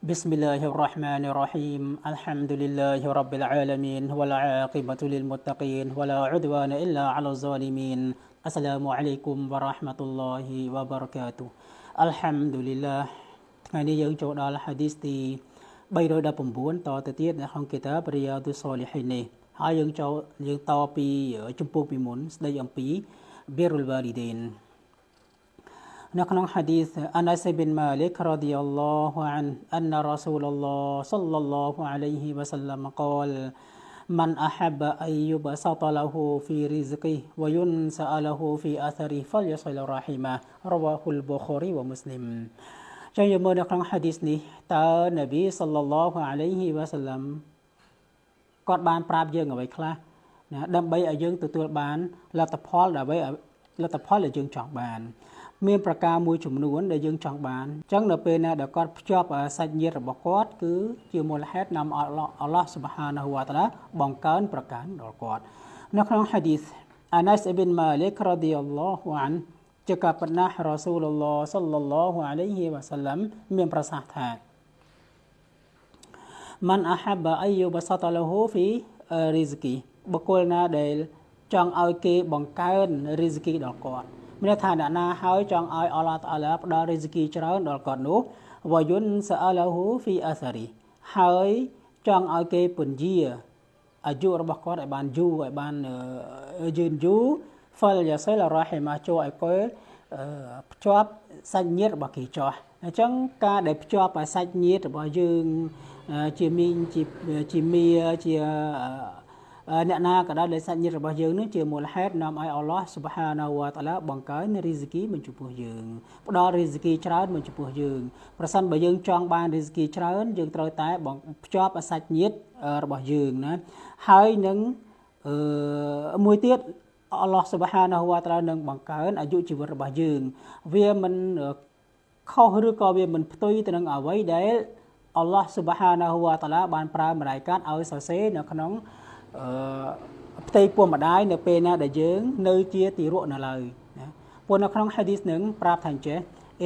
بسم الله الرحمن الرحيم الحمد لله رب العالمين والعاقبة للمتقين ولا عدوان إلا على الظالمين السلام عليكم ورحمة الله وبركاته الحمد لله ថ្ងៃនេះយើងចូលដល់ hadith ទី319តទៅទៀតនៅក្នុងគីតាបរិយាទុសលីហីនេះហើយយើងចូលយើងតពីជំពូកពីមុនស្ដីអំពី birul walidin នៅក្នុង hadith Anas bin Malik radhiyallahu an anna Rasulullah sallallahu alayhi wa sallam qala من أحب أن يبسط له في رزقه وينسأ له في أثره فليصل رحمه رواه البخاري ومسلم ចាំយើងមើលនៅក្នុង hadith នេះតើនប៊ី sallallahu alayhi wa sallam គាត់បាន ប្រាប់យើងអ្វីខ្លះណាដើម្បីឲ្យយើងទទួលបានលទ្ធផលដើម្បីលទ្ធផលដែលយើងចង់បានមានប្រការមួយចំនួនដែលយើងចង់បានអញ្ចឹងនៅពេលណាដែលគាត់ភ្ជាប់សាច់ញាតិរបស់គាត់គឺជាមូលហេតុនាំអល់ឡោះស៊ុបហានាហ៊ូវតាឡាបង្កើន ប្រកាន់ដល់គាត់ នៅក្នុងហាឌីសអានាសអ៊ីប៊ីនម៉ាលីករ៉ាឌីយ៉ាឡោះអានជាកាបណ្ណារ៉ាស៊ូលឡោះសល្លឡោះអាឡៃហ៊ីវ៉ាសាឡាំមានប្រសាសន៍ថា man ahabba ayyu basata lahu fi rizqi បុគ្គលណាដែល ចង់ឲ្យគេបង្កើន rizqi ដល់គាត់មានថាអ្នកណាហើយចង់ឲ្យអល់ឡោះតាឡាផ្ដល់រិស្គីច្រើនដល់គាត់នោះវយុនសាអលហូហ្វីអាសារីហើយចង់ឲ្យគេពន្យាអាយុរបស់គាត់ឲ្យបានយូរឲ្យបានយឺនយូរហ្វលយ៉ាសិលរ៉ាហ៊ីម៉ាចូលឲ្យគាត់ភ្ជាប់សាច់ញាតិរបស់គេចោះអញ្ចឹងការដែលភ្ជាប់ឲ្យសាច់ញាតិរបស់យើងជាមីងជាជាមីជាអអ្នកណាក៏ដោយដែលសាច់ញាតិរបស់យើងនឹងជាមូលហេតុនាំឲ្យអល់ឡោះស៊ុបហានាវ៉ាតាឡាបង្កើនរីស្គីមកចំពោះយើងផ្ដល់រីស្គីច្រើនមកចំពោះយើងប្រសិនបើយើងចង់បានរីស្គីច្រើនយើងត្រូវតែភ្ជាប់សាច់ញាតិរបស់យើងណាហើយនឹងអឺមួយទៀតអល់ឡោះស៊ុបហានាវ៉ាតាឡានឹងបង្កើនអាយុជីវិតរបស់យើងវាមិនខុសឬក៏វាមិនផ្ទុយទៅនឹងអ្វីដែលអល់ឡោះស៊ុបហានាវ៉ាតាឡាបានប្រើម្លាយកាត់ឲ្យសរសេរនៅ ក្នុងផ្ទៃពោះម្ដាយនៅពេលណាដែលយើង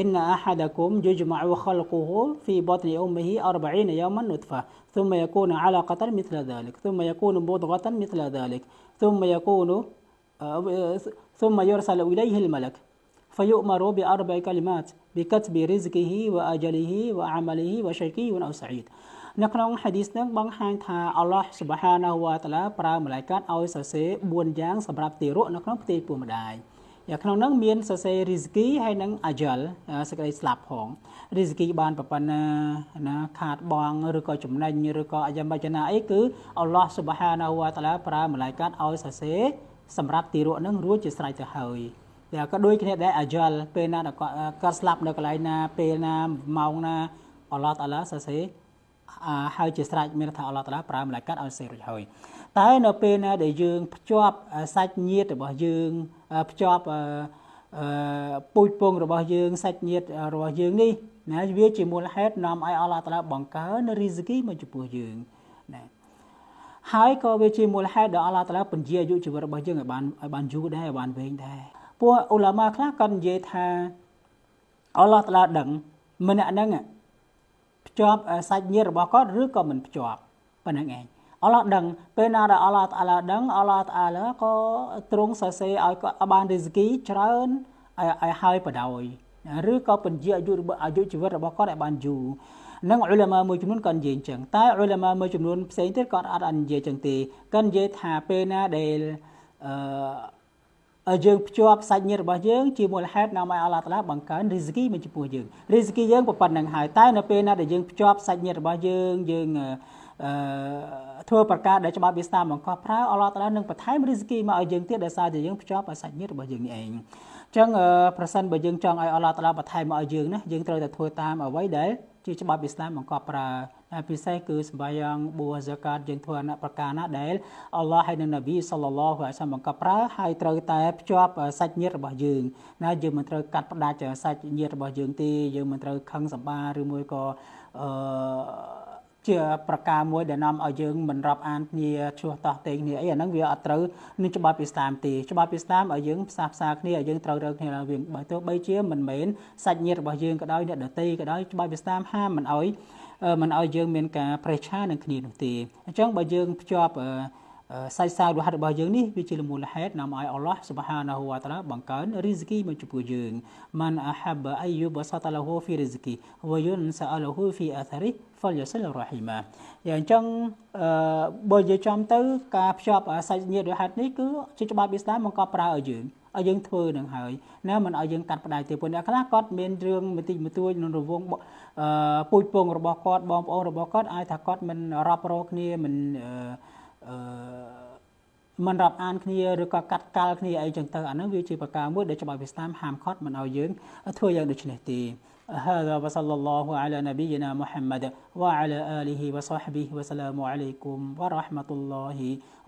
إن أحدكم يجمع خلقه في بطن أمه أربعين يوما ثم يكون علقة مثل ذلك ثم يكون مضغة مثل ذلك ثم يكون ثم يرسل إليه الملك فيؤمر بأربع كلمات بكتب رزقه وأجله وعمله وشقي أو سعيد នៅក្នុងហាឌីសនឹងបង្ហាញថាអល់ឡោះស៊ុបហានាវ៉ាតាឡាប្រើម្លាយកាត់ឲ្យសរសេរ4យ៉ាងសម្រាប់ទារកនៅក្នុងផ្ទៃពោះម្ដាយយ៉ាងក្នុងនោះមានសរសេររីស្គីហើយនិងអាយ៉លសេចក្តីស្លាប់ផងរីស្គីបានប្រប៉ុណ្ណាណាខាតបងឬក៏ចំណេញឬក៏អាយ៉ាមបចនាអីគឺអល់ឡោះស៊ុបហានាវ៉ាតាឡាប្រើម្លាយកាត់ឲ្យសរសេរសម្រាប់ទារកនឹងរួចជាស្រេចទៅហើយតែក៏ដូចគ្នាដែរអាយ៉លពេលណាក៏ស្លាប់នៅកន្លែងណាពេលណាម៉ោងណាអល់ឡោះតាឡាសរសេរហើយជាស្រេចមានថាអល់ឡោះតាឡាប្រើម្លាយកាត់ឲ្យសេរីហើយតែនៅពេលណាដែលយើងភ្ជាប់សាច់ញាតិរបស់យើងភ្ជាប់ពូជពងរបស់យើងសាច់ញាតិរបស់យើងនេះណាវាជាមូលហេតុនាំឲ្យអល់ឡោះតាឡាបង្កើនរីស្គីមកចំពោះយើងណាហើយក៏វាជាមូលហេតុដែលអល់ឡោះតាឡាពន្យាអាយុជីវិតរបស់យើងឲ្យបានឲ្យបានយូរដែរឲ្យបានវែងដែរពួកអ៊ូឡាម៉ាខ្លះក៏និយាយថាអល់ឡោះតាឡាដឹងម្នាក់ហ្នឹងភ្ជាប់សាច់ញាតិរបស់គាត់ឬក៏មិនភ្ជាប់ប៉ុណ្្នឹងឯងអល់ឡោះដឹង ពេលណាដែលអល់ឡោះតាឡាដឹងអល់ឡោះតាឡាក៏ទ្រង់សរសេរឲ្យគាត់បានរីស្គីច្រើនឲ្យឲ្យបដ ாய் ឬក៏ពន្យាអាយុរបស់អាយុជីវិតរបស់គាត់ឲ្យបានយូរនិងអ៊ុលាម៉ាមួយចំនួនក៏និយាយអញ្ចឹងតែអ៊ុលាម៉ាមួយចំនួនផ្សេងទៀតក៏អត់និយាយអញ្ចឹងទេក៏និយាយថាពេលណាដែលអឺយើងភ្ជាប់សាច់ញាតិរបស់យើងជាមូលហេតុនាំឲ្យអល់ឡោះតាឡាបង្កើនរីសគីមកចំពោះយើងរីសគីយើងប៉ុណ្ណឹងហើយតែនៅពេលណាដែលយើងភ្ជាប់សាច់ញាតិរបស់យើងយើងអឺធ្វើប្រការដែលច្បាប់វាស្នាមបង្កប់ប្រើអល់ឡោះតាឡានឹងបន្ថែមរីសគីមកឲ្យយើងទៀតដោយសារតែយើងភ្ជាប់ឲ្យសាច់ញាតិរបស់យើងនេះឯងអញ្ចឹងប្រសិនបើយើងចង់ឲ្យអល់ឡោះតាឡាបន្ថែមមកឲ្យយើងណាយើងត្រូវតែធ្វើតាមអ្វីដែលជាច្បាប់វាស្នាមបង្កប់ប្រើពិសេសគឺសម្បាយ៉ាងបួហ្សាកាតយើងធ្វើអនុប្រការណាដែលអល់ឡោះហើយនិងនប៊ីសល្លឡោះអាឡៃសាមបង្កប់ប្រើហើយត្រូវតែភ្ជាប់សាច់ញាតិរបស់យើងណាយើងមិនត្រូវកាត់ផ្ដាច់សាច់ញាតិរបស់យើងទេយើងមិនត្រូវខឹងសម្បាឬមួយក៏អឺជាប្រការមួយដែលនាំឲ្យយើងមិនរាប់អានគ្នាឈ្លោះតោះតេងគ្នាអីអាហ្នឹងវាអត់ត្រូវនឹងច្បាប់ពីស្តាមទេច្បាប់ពីស្តាមឲ្យយើងផ្សះផ្សាគ្នាឲ្យយើងត្រូវរើគ្នាឡើងវិញបើទោះបីជាមិនមែនសាច់ញាតិរបស់យើងក៏ដោយអ្នកដទៃក៏ដោយច្បាប់ពីស្តាមហាមមិនឲ្យមិនឲ្យយើងមានការប្រេះឆានឹងគ្នានោះទេអញ្ចឹងបើយើងភ្ជាប់សាច់សាវរហ័តរបស់យើងនេះវាជាមូលហេតុនាំឲ្យអល់ឡោះសុបហានាហូវតាឡាបង្កើនរីស្គីមកចំពោះយើងម៉ានអាហាប់អាយូបសាតឡាហូហ្វីរីស្គីវយុនសាអលហូហ្វីអាថារីហ្វលយសិលរ៉ហ៊ីម៉ាយ៉ាងអញ្ចឹងបើយើងចំទៅ ការភ្ជាប់សាច់ញាតិរហ័តនេះគឺជាច្បាប់អ៊ីស្លាមបង្កប់ប្រើឲ្យយើងឲ្យយើងធ្វើនឹងហើយណែមិនឲ្យយើងកាត់ផ្ដាច់ទេព្រោះអ្នកខ្លះគាត់ មានរឿងមិនតិចបន្តួចនឹងរវងពូជពងរបស់គាត់បងប្អូនរបស់គាត់អាចថាគាត់មិនរាប់រកគ្នាមិនអឺមិនរាប់អានគ្នាឬក៏កាត់កាល់គ្នាអីចឹងទៅអាហ្នឹងវាជាប្រការមួយដែលច្បាប់វាស្តាមហាមឃាត់មិនឲ្យយើងធ្វើយ៉ាងដូចនេះទេ هذا وصلى الله على نبينا محمد وعلى آله وصحبه وسلام عليكم ورحمة الله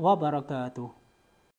وبركاته